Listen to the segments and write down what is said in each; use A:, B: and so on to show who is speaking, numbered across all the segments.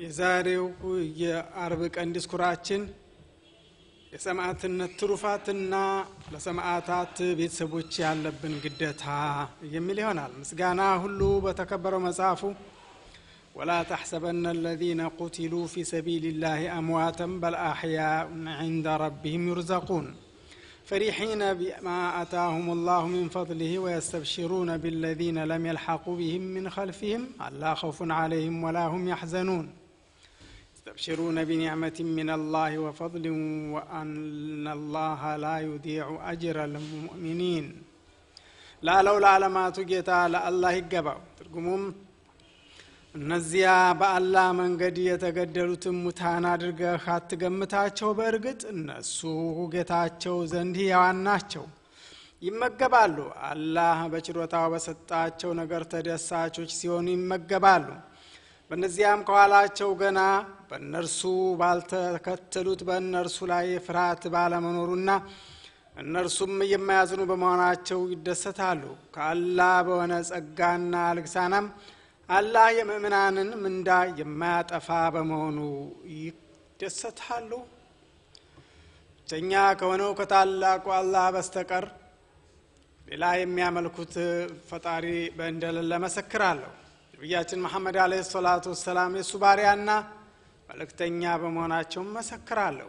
A: የዛሬው የአርብ ቀን ዲስኩራችን የሰማዕትነት ትሩፋትና ለሰማዕታት ቤተሰቦች ያለብን ግደታ የሚል ይሆናል። ምስጋና ሁሉ በተከበረው መጽሐፉ ولا تحسبن الذين قتلوا في سبيل الله أمواتا بل أحياء عند ربهم يرزقون فرحين بما أتاهم الله من فضله ويستبشرون بالذين لم يلحقوا بهم من خلفهم ألا خوف عليهم ولا هم يحزنون يستبشرون بنعمة من الله وفضل وأن الله لا يضيع أجر المؤمنين ላለው ለዓለማቱ ጌታ ለአላህ ይገባው ትርጉሙም እነዚያ በአላህ መንገድ የተገደሉትን ሙታን አድርገህ አትገምታቸው በእርግጥ እነሱ ጌታቸው ዘንድ ሕያዋን ናቸው ይመገባሉ አላህ በችሮታው በሰጣቸው ነገር ተደሳቾች ሲሆኑ ይመገባሉ በእነዚያም ከኋላቸው ገና በእነርሱ ባልተከተሉት በእነርሱ ላይ ፍርሃት ባለመኖሩና እነርሱም የማያዝኑ በመሆናቸው ይደሰታሉ። ከአላህ በሆነ ጸጋና አልግሳናም አላህ የምእምናንን ምንዳ የማያጠፋ በመሆኑ ይደሰታሉ። ብቸኛ ከሆነው ከታላቁ አላህ በስተቀር ሌላ የሚያመልኩት ፈጣሪ በእንደሌለ መሰክራለሁ። ነቢያችን መሐመድ አለ ሰላቱ ወሰላም የሱ ባሪያና መልእክተኛ በመሆናቸው መሰክራለሁ።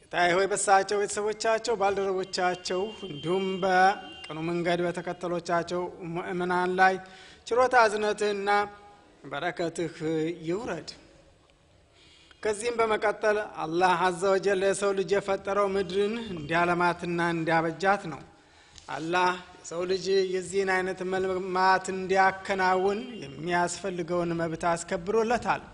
A: ጌታዬ ሆይ በሳቸው ቤተሰቦቻቸው፣ ባልደረቦቻቸው እንዲሁም በቅኑ መንገድ በተከተሎቻቸው ምእምናን ላይ ችሮታ አዝነትህና በረከትህ ይውረድ። ከዚህም በመቀጠል አላህ አዘ ወጀል የሰው ልጅ የፈጠረው ምድርን እንዲያለማትና እንዲያበጃት ነው። አላህ የሰው ልጅ የዚህን አይነት መልማት እንዲያከናውን የሚያስፈልገውን መብት አስከብሮለታል።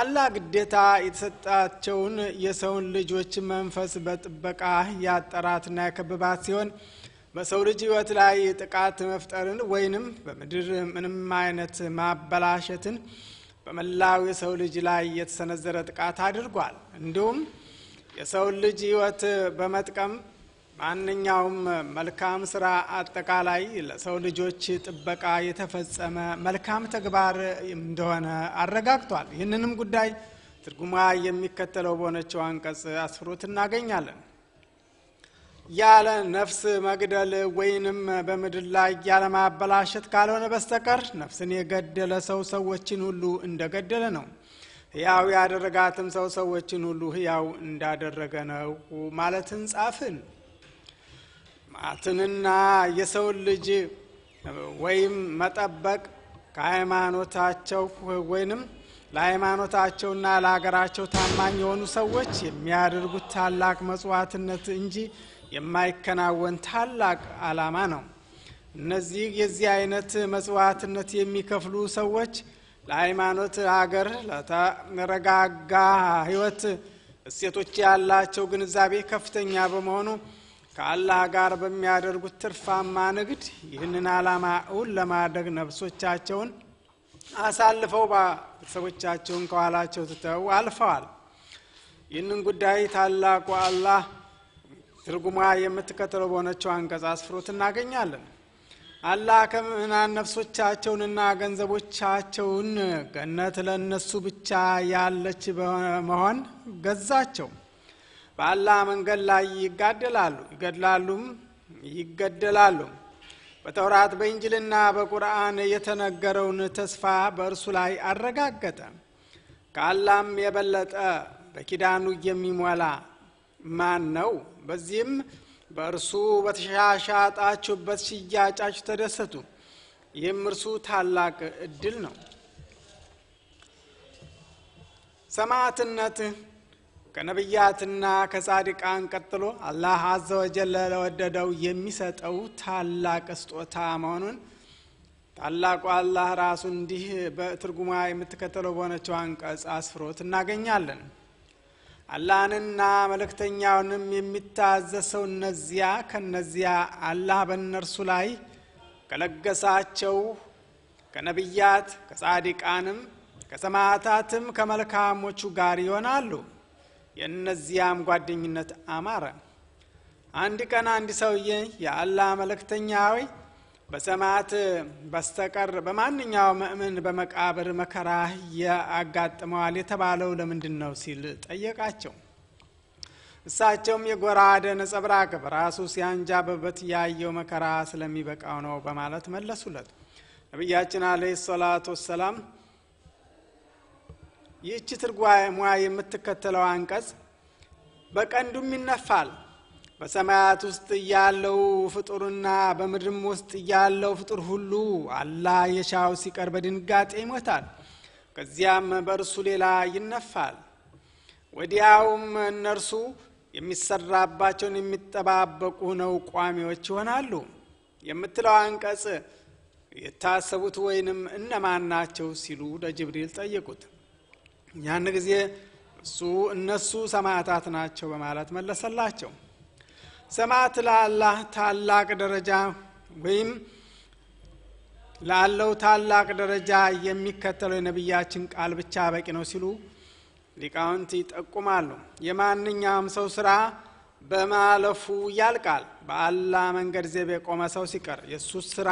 A: አላ ግዴታ የተሰጣቸውን የሰውን ልጆች መንፈስ በጥበቃ ያጠራትና ያከብባት ሲሆን በሰው ልጅ ህይወት ላይ ጥቃት መፍጠርን ወይንም በምድር ምንም አይነት ማበላሸትን በመላው የሰው ልጅ ላይ የተሰነዘረ ጥቃት አድርጓል። እንዲሁም የሰውን ልጅ ህይወት በመጥቀም ማንኛውም መልካም ስራ አጠቃላይ ለሰው ልጆች ጥበቃ የተፈጸመ መልካም ተግባር እንደሆነ አረጋግጧል። ይህንንም ጉዳይ ትርጉማ የሚከተለው በሆነችው አንቀጽ አስፍሮት እናገኛለን። ያለ ነፍስ መግደል ወይንም በምድር ላይ ያለማበላሸት ካልሆነ በስተቀር ነፍስን የገደለ ሰው ሰዎችን ሁሉ እንደገደለ ነው። ሕያው ያደረጋትም ሰው ሰዎችን ሁሉ ሕያው እንዳደረገ ነው ማለትን ጻፍን። ማትንና የሰውን ልጅ ወይም መጠበቅ ከሃይማኖታቸው ወይንም ለሃይማኖታቸውና ለሀገራቸው ታማኝ የሆኑ ሰዎች የሚያደርጉት ታላቅ መጽዋትነት እንጂ የማይከናወን ታላቅ አላማ ነው። እነዚህ የዚህ አይነት መጽዋትነት የሚከፍሉ ሰዎች ለሃይማኖት ሀገር ለተረጋጋ ህይወት እሴቶች ያላቸው ግንዛቤ ከፍተኛ በመሆኑ ከአላህ ጋር በሚያደርጉት ትርፋማ ንግድ ይህንን አላማ እውን ለማድረግ ነፍሶቻቸውን አሳልፈው ቤተሰቦቻቸውን ከኋላቸው ትተው አልፈዋል ይህንን ጉዳይ ታላቁ አላህ ትርጉሟ የምትከተለው በሆነችው አንቀጽ አስፍሮት እናገኛለን አላህ ከምዕናን ነፍሶቻቸውንና ገንዘቦቻቸውን ገነት ለእነሱ ብቻ ያለች በመሆን ገዛቸው በአላ መንገድ ላይ ይጋደላሉ፣ ይገድላሉም ይገደላሉ። በተውራት በእንጅልና በቁርአን የተነገረውን ተስፋ በእርሱ ላይ አረጋገጠ። ከአላም የበለጠ በኪዳኑ የሚሞላ ማን ነው? በዚህም በእርሱ በተሻሻጣችሁበት ሽያጫችሁ ተደሰቱ። ይህም እርሱ ታላቅ እድል ነው። ሰማዕትነትህ ከነቢያትና ከጻድቃን ቀጥሎ አላህ አዘ ወጀለ ለወደደው የሚሰጠው ታላቅ ስጦታ መሆኑን ታላቁ አላህ ራሱ እንዲህ በትርጉማ የምትከተለው በሆነችው አንቀጽ አስፍሮት እናገኛለን። አላህንና መልእክተኛውንም የሚታዘሰው ሰው እነዚያ ከነዚያ አላህ በእነርሱ ላይ ከለገሳቸው ከነቢያት ከጻዲቃንም ከሰማዕታትም ከመልካሞቹ ጋር ይሆናሉ። የእነዚያም ጓደኝነት አማረ። አንድ ቀን አንድ ሰውዬ የአላህ መልእክተኛ ሆይ በሰማዕት በስተቀር በማንኛው ምእምን በመቃብር መከራ ያጋጥመዋል የተባለው ለምንድን ነው ሲል ጠየቃቸው። እሳቸውም የጎራደ ነጸብራቅ በራሱ በበት ያየው መከራ ስለሚበቃው ነው በማለት መለሱለት። ነቢያችን አለይሂ ሰላቱ ወሰላም ይህቺ ትርጓሟ የምትከተለው አንቀጽ በቀንዱም ይነፋል በሰማያት ውስጥ እያለው ፍጡርና በምድርም ውስጥ እያለው ፍጡር ሁሉ አላ የሻው ሲቀር በድንጋጤ ይሞታል። ከዚያም በእርሱ ሌላ ይነፋል። ወዲያውም እነርሱ የሚሰራባቸውን የሚጠባበቁ ነው ቋሚዎች ይሆናሉ የምትለው አንቀጽ የታሰቡት ወይንም እነማን ናቸው ሲሉ ለጅብሪል ጠየቁት። ያን ጊዜ እሱ እነሱ ሰማዕታት ናቸው በማለት መለሰላቸው ሰማዕት ለአላህ ታላቅ ደረጃ ወይም ላለው ታላቅ ደረጃ የሚከተለው የነቢያችን ቃል ብቻ በቂ ነው ሲሉ ሊቃውንት ይጠቁማሉ የማንኛውም ሰው ስራ በማለፉ ያልቃል በአላ መንገድ ዘብ የቆመ ሰው ሲቀር የእሱ ስራ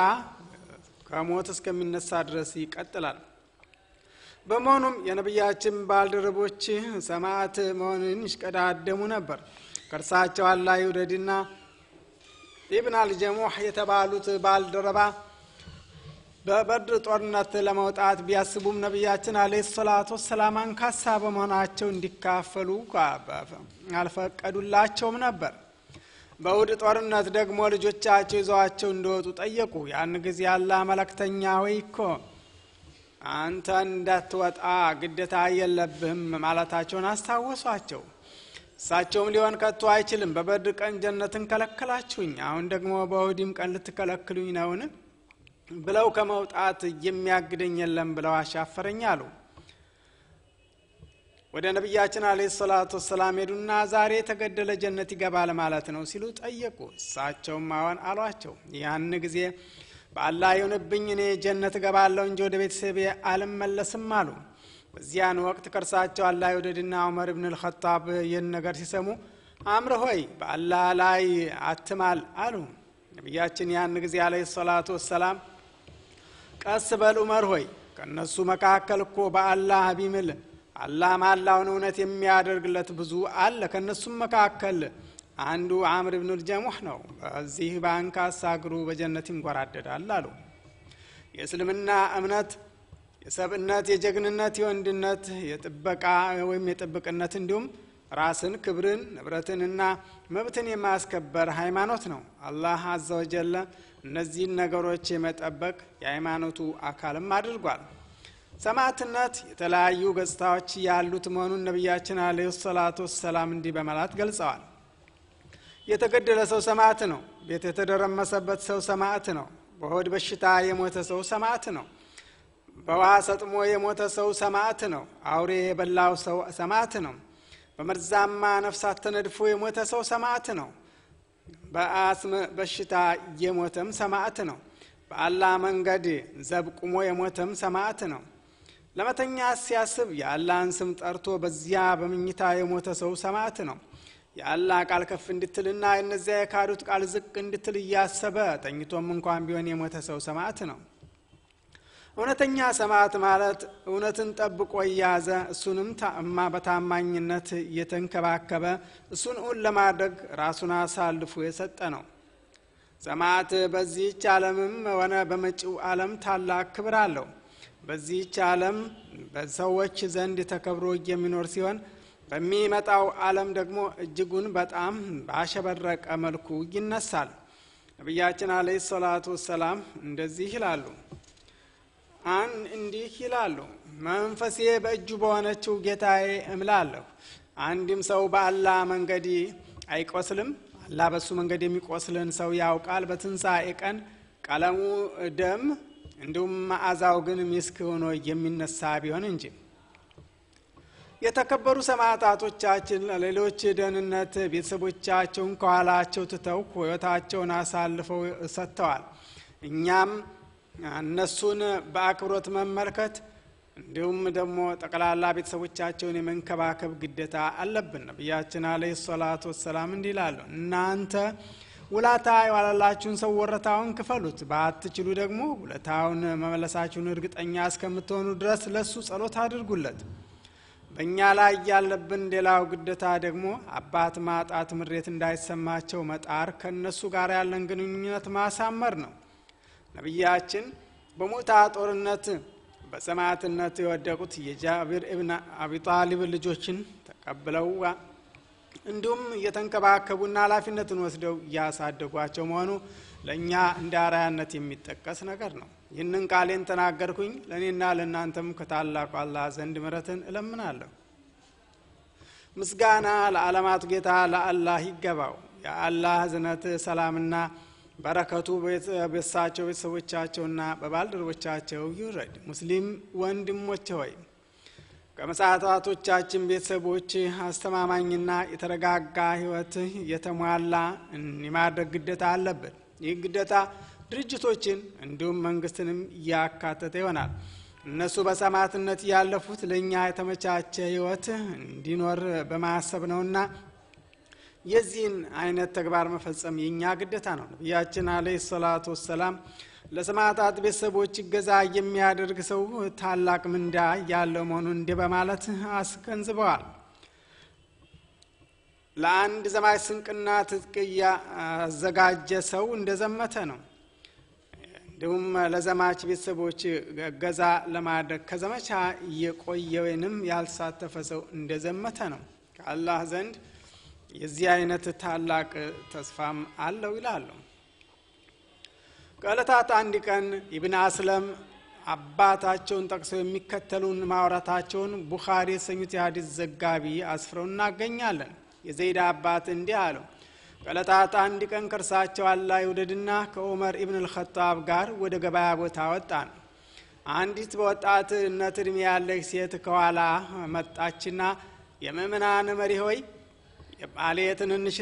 A: ከሞት እስከሚነሳ ድረስ ይቀጥላል በመሆኑም የነቢያችን ባልደረቦች ሰማዕት መሆንን ይሽቀዳደሙ ነበር። ከእርሳቸው አላህ ይውደድና ኢብን አልጀሙሕ የተባሉት ባልደረባ በበድር ጦርነት ለመውጣት ቢያስቡም ነቢያችን አለ ሰላቱ ወሰላም አንካሳ በመሆናቸው እንዲካፈሉ አልፈቀዱላቸውም ነበር። በውድ ጦርነት ደግሞ ልጆቻቸው ይዘዋቸው እንደወጡ ጠየቁ። ያን ጊዜ አላ መለክተኛ ወይ ኮ አንተ እንዳትወጣ ግዴታ የለብህም ማለታቸውን አስታወሷቸው። እሳቸውም ሊሆን ከቶ አይችልም፣ በበድር ቀን ጀነትን ከለከላችሁኝ፣ አሁን ደግሞ በእሑድም ቀን ልትከለክሉኝ ነውን? ብለው ከመውጣት የሚያግደኝ የለም ብለው አሻፈረኝ አሉ። ወደ ነቢያችን አለ ሰላቱ ወሰላም ሄዱና ዛሬ የተገደለ ጀነት ይገባል ማለት ነው ሲሉ ጠየቁ። እሳቸውም አዎን አሏቸው። ያን ጊዜ በአላህ ይሁንብኝ እኔ ጀነት እገባለሁ እንጂ ወደ ቤተሰቤ አልመለስም አሉ በዚያን ወቅት ከእርሳቸው አላህ ይውደድና ዑመር ብን ልከጣብ ይህን ነገር ሲሰሙ አምር ሆይ በአላ ላይ አትማል አሉ ነቢያችን ያን ጊዜ አለ ሰላቱ ወሰላም ቀስ በል ዑመር ሆይ ከእነሱ መካከል እኮ በአላህ ቢምል አላህ ማላውን እውነት የሚያደርግለት ብዙ አለ ከእነሱም መካከል አንዱ አምር ብኑል ጀሙህ ነው። እዚህ ባንክ አሳግሩ በጀነት ይንጎራደዳል አሉ። የእስልምና እምነት የሰብእነት፣ የጀግንነት፣ የወንድነት፣ የጥበቃ ወይም የጥብቅነት እንዲሁም ራስን፣ ክብርን፣ ንብረትንና መብትን የማስከበር ሃይማኖት ነው። አላህ ወጀለ እነዚህን ነገሮች የመጠበቅ የሃይማኖቱ አካልም አድርጓል። ሰማዕትነት የተለያዩ ገጽታዎች ያሉት መሆኑን ነቢያችን አለይሂ ሰላቱ ወሰላም እንዲህ በማለት ገልጸዋል። የተገደለ ሰው ሰማዕት ነው። ቤት የተደረመሰበት ሰው ሰማዕት ነው። በሆድ በሽታ የሞተ ሰው ሰማዕት ነው። በውሃ ሰጥሞ የሞተ ሰው ሰማዕት ነው። አውሬ የበላው ሰው ሰማዕት ነው። በመርዛማ ነፍሳት ተነድፎ የሞተ ሰው ሰማዕት ነው። በአስም በሽታ የሞተም ሰማዕት ነው። በአላህ መንገድ ዘብ ቁሞ የሞተም ሰማዕት ነው። ለመተኛ ሲያስብ የአላህን ስም ጠርቶ በዚያ በምኝታ የሞተ ሰው ሰማዕት ነው። የአላህ ቃል ከፍ እንድትልና እነዚያ የካዱት ቃል ዝቅ እንድትል እያሰበ ተኝቶም እንኳን ቢሆን የሞተ ሰው ሰማዕት ነው እውነተኛ ሰማዕት ማለት እውነትን ጠብቆ እያዘ እሱንም ታእማ በታማኝነት እየተንከባከበ እሱን እውን ለማድረግ ራሱን አሳልፎ የሰጠ ነው ሰማዕት በዚህች ዓለምም ሆነ በመጪው ዓለም ታላቅ ክብር አለው በዚህች ዓለም በሰዎች ዘንድ ተከብሮ የሚኖር ሲሆን በሚመጣው ዓለም ደግሞ እጅጉን በጣም ባሸበረቀ መልኩ ይነሳል። ነቢያችን አለህ ሰላቱ ወሰላም እንደዚህ ይላሉ አን እንዲህ ይላሉ፣ መንፈሴ በእጁ በሆነችው ጌታዬ እምላለሁ፣ አንድም ሰው በአላህ መንገድ አይቆስልም። አላ በሱ መንገድ የሚቆስልን ሰው ያውቃል። በትንሣኤ ቀን ቀለሙ ደም እንዲሁም መዓዛው ግን ሚስክ ሆኖ የሚነሳ ቢሆን እንጂ የተከበሩ ሰማዕታቶቻችን ለሌሎች ደህንነት ቤተሰቦቻቸውን ከኋላቸው ትተው ሕይወታቸውን አሳልፈው ሰጥተዋል። እኛም እነሱን በአክብሮት መመልከት እንዲሁም ደግሞ ጠቅላላ ቤተሰቦቻቸውን የመንከባከብ ግዴታ አለብን። ነቢያችን አለይሂ ሰላቱ ወሰላም እንዲህ ይላሉ፣ እናንተ ውላታ የዋለላችሁን ሰው ወረታውን ክፈሉት፣ ባትችሉ ደግሞ ውለታውን መመለሳችሁን እርግጠኛ እስከምትሆኑ ድረስ ለሱ ጸሎት አድርጉለት። በእኛ ላይ ያለብን ሌላው ግዴታ ደግሞ አባት ማጣት ምሬት እንዳይሰማቸው መጣር፣ ከእነሱ ጋር ያለን ግንኙነት ማሳመር ነው። ነቢያችን በሞታ ጦርነት በሰማዕትነት የወደቁት የጃቢር እብን አቢ ጣሊብ ልጆችን ተቀብለው እንዲሁም እየተንከባከቡና ኃላፊነትን ወስደው እያሳደጓቸው መሆኑ ለእኛ እንደ የሚጠቀስ ነገር ነው። ይህንን ቃሌን ተናገርኩኝ፣ ለእኔና ለእናንተም ከታላቁ አላህ ዘንድ ምረትን እለምናለሁ። ምስጋና ለዓለማት ጌታ ለአላህ ይገባው። የአላህ ዝነት ሰላምና በረከቱ በሳቸው ቤተሰቦቻቸውና በባልደረቦቻቸው ይውረድ። ሙስሊም ወንድሞች ሆይ ከመጻሕፍቶቻችን ቤተሰቦች አስተማማኝና የተረጋጋ ህይወት የተሟላ የማድረግ ግደታ አለብን። ይህን ግዴታ ድርጅቶችን እንዲሁም መንግስትንም እያካተተ ይሆናል። እነሱ በሰማዕትነት ያለፉት ለእኛ የተመቻቸ ህይወት እንዲኖር በማሰብ ነውና የዚህን አይነት ተግባር መፈጸም የእኛ ግዴታ ነው። ነቢያችን አለይሂ ሰላቱ ወሰላም ለሰማዕታት ቤተሰቦች እገዛ የሚያደርግ ሰው ታላቅ ምንዳ ያለው መሆኑን እንዲህ በማለት አስገንዝበዋል። ለአንድ ዘማች ስንቅና ትጥቅ እያዘጋጀ ሰው እንደዘመተ ነው። እንዲሁም ለዘማች ቤተሰቦች ገዛ ለማድረግ ከዘመቻ እየቆየ ወይንም ያልሳተፈ ሰው እንደዘመተ ነው። ከአላህ ዘንድ የዚህ አይነት ታላቅ ተስፋም አለው ይላሉ። ከእለታት አንድ ቀን ኢብን አስለም አባታቸውን ጠቅሰው የሚከተሉን ማውራታቸውን ቡኻሪ የሰኙት የሀዲስ ዘጋቢ አስፍረው እናገኛለን። የዘይዳ አባት እንዲህ አለው ቀለጣት አንድ ቀን ከእርሳቸው አላህ ይውደድና ከዑመር ኢብን ልከጣብ ጋር ወደ ገበያ ቦታ ወጣን። አንዲት እነት እድሜ ያለች ሴት ከኋላ መጣችና የምእምናን መሪ ሆይ የባሌ የትንንሽ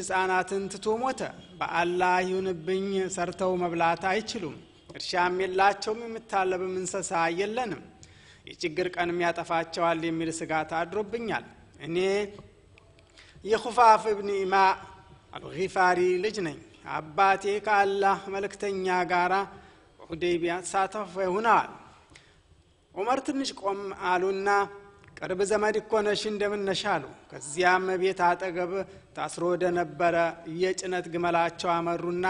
A: ትቶ ሞተ። በአላህ ይሁንብኝ ሰርተው መብላት አይችሉም፣ እርሻም የላቸውም፣ የምታለብም እንስሳ የለንም፣ የችግር ቀንም ያጠፋቸዋል የሚል ስጋት አድሮብኛል። እኔ የኩፋፍ እብን ኢማ አልፋሪ ልጅ ነኝ አባቴ ከአላህ መልእክተኛ ጋራ ሁዴይቢያ ተሳተፈ ሁነዋል። ዑመር ትንሽ ቆም አሉና ቅርብ ዘመድ እኮ ነሽ እንደምነሽ አሉ ከዚያም ቤት አጠገብ ታስሮ ወደ ነበረ የጭነት ግመላቸው አመሩና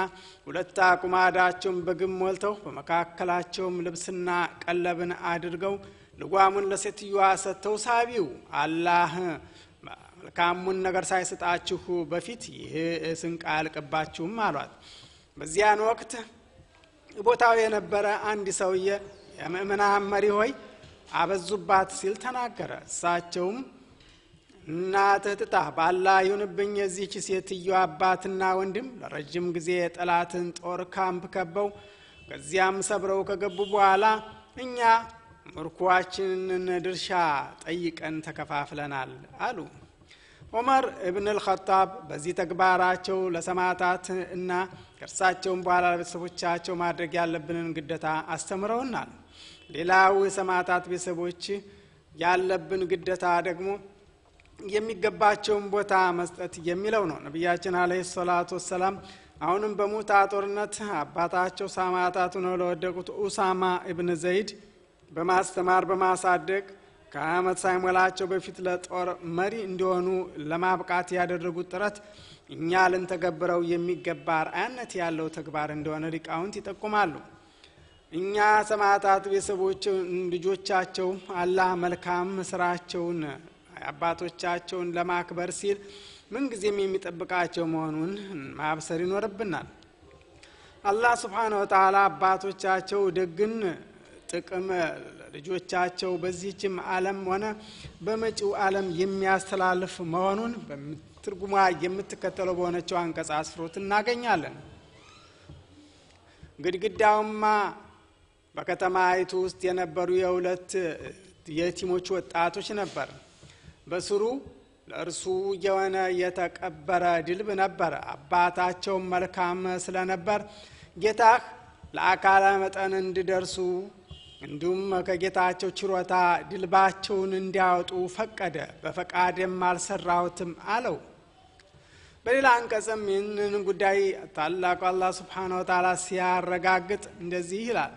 A: ሁለት አቁማዳቸውን በግም ሞልተው በመካከላቸውም ልብስና ቀለብን አድርገው ልጓሙን ለሴትዮዋ ሰጥተው ሳቢው አላህ መልካሙን ነገር ሳይሰጣችሁ በፊት ይህ ስንቅ አያልቅባችሁም አሏት። በዚያን ወቅት ቦታው የነበረ አንድ ሰውዬ የምእምና መሪ ሆይ አበዙባት ሲል ተናገረ። እሳቸውም እናትህ ትታ ባላ ይሁንብኝ የዚህች ሴትዮ አባትና ወንድም ለረጅም ጊዜ የጠላትን ጦር ካምፕ ከበው ከዚያም ሰብረው ከገቡ በኋላ እኛ ምርኳችንን ድርሻ ጠይቀን ተከፋፍለናል አሉ። ዑመር እብን ልኸጣብ በዚህ ተግባራቸው ለሰማዕታት እና ከእርሳቸውም በኋላ ለቤተሰቦቻቸው ማድረግ ያለብንን ግደታ አስተምረውናል ሌላው የሰማዕታት ቤተሰቦች ያለብን ግደታ ደግሞ የሚገባቸውን ቦታ መስጠት የሚለው ነው ነቢያችን አለህ ሰላቱ ወሰላም አሁንም በሙታ ጦርነት አባታቸው ሰማዕታት ነው ለወደቁት ኡሳማ እብን ዘይድ በማስተማር በማሳደግ ከአመት ሳይሞላቸው በፊት ለጦር መሪ እንዲሆኑ ለማብቃት ያደረጉት ጥረት እኛ ልንተገብረው የሚገባ አርአያነት ያለው ተግባር እንደሆነ ሊቃውንት ይጠቁማሉ። እኛ ሰማዕታት ቤተሰቦች ልጆቻቸው አላህ መልካም ስራቸውን አባቶቻቸውን ለማክበር ሲል ምንጊዜም የሚጠብቃቸው መሆኑን ማብሰር ይኖርብናል። አላህ ስብሓነ ወተዓላ አባቶቻቸው ደግን ጥቅም ልጆቻቸው በዚህችም ዓለም ሆነ በመጪው ዓለም የሚያስተላልፍ መሆኑን ትርጉሟ የምትከተለው በሆነችው አንቀጽ አስፍሮት እናገኛለን። ግድግዳውማ በከተማይቱ ውስጥ የነበሩ የሁለት የቲሞች ወጣቶች ነበር። በስሩ ለእርሱ የሆነ የተቀበረ ድልብ ነበር። አባታቸውም መልካም ስለነበር ጌታህ ለአካለ መጠን እንዲደርሱ እንዲሁም ከጌታቸው ችሮታ ድልባቸውን እንዲያወጡ ፈቀደ። በፈቃድም አልሰራሁትም አለው። በሌላ አንቀጽም ይህንን ጉዳይ ታላቁ አላህ ስብሓነ ወተዓላ ሲያረጋግጥ እንደዚህ ይላል።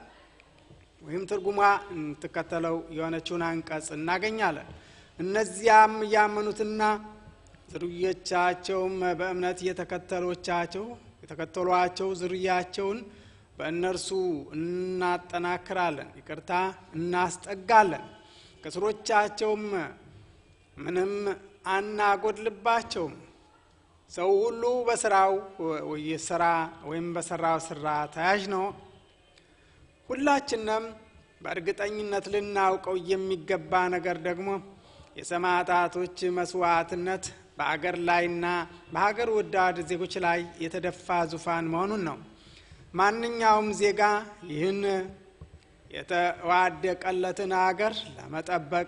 A: ወይም ትርጉሟ እንትከተለው የሆነችውን አንቀጽ እናገኛለን። እነዚያም እያመኑትና ዝርዮቻቸውም በእምነት የተከተሎቻቸው የተከተሏቸው ዝርያቸውን በእነርሱ እናጠናክራለን፣ ይቅርታ እናስጠጋለን፣ ከስሮቻቸውም ምንም አናጎድልባቸውም። ሰው ሁሉ በስራው ስራ ወይም በሰራው ስራ ተያዥ ነው። ሁላችንም በእርግጠኝነት ልናውቀው የሚገባ ነገር ደግሞ የሰማዕታቶች መስዋዕትነት በአገር ላይና በሀገር ወዳድ ዜጎች ላይ የተደፋ ዙፋን መሆኑን ነው። ማንኛውም ዜጋ ይህን የተዋደቀለትን አገር ለመጠበቅ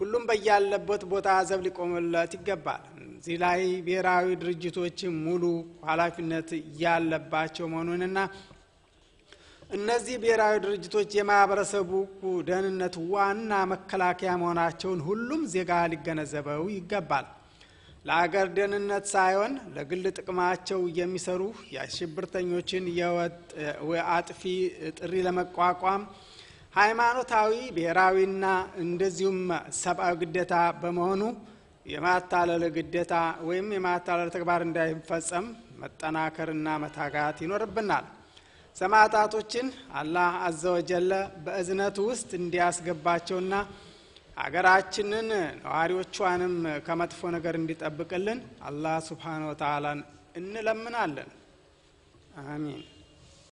A: ሁሉም በያለበት ቦታ ዘብ ሊቆምለት ይገባል። እዚህ ላይ ብሔራዊ ድርጅቶች ሙሉ ኃላፊነት ያለባቸው መሆኑንና እነዚህ ብሔራዊ ድርጅቶች የማህበረሰቡ ደህንነት ዋና መከላከያ መሆናቸውን ሁሉም ዜጋ ሊገነዘበው ይገባል። ለአገር ደህንነት ሳይሆን ለግል ጥቅማቸው የሚሰሩ የሽብርተኞችን የአጥፊ ጥሪ ለመቋቋም ሃይማኖታዊ ብሔራዊና እንደዚሁም ሰብአዊ ግዴታ በመሆኑ የማታለል ግዴታ ወይም የማታለል ተግባር እንዳይፈጸም መጠናከርና መታጋት ይኖርብናል። ሰማዕታቶችን አላህ አዘወጀለ በእዝነቱ ውስጥ እንዲያስገባቸውና አገራችንን ነዋሪዎቿንም ከመጥፎ ነገር እንዲጠብቅልን አላህ ስብሓን ወተላን እንለምናለን። አሚን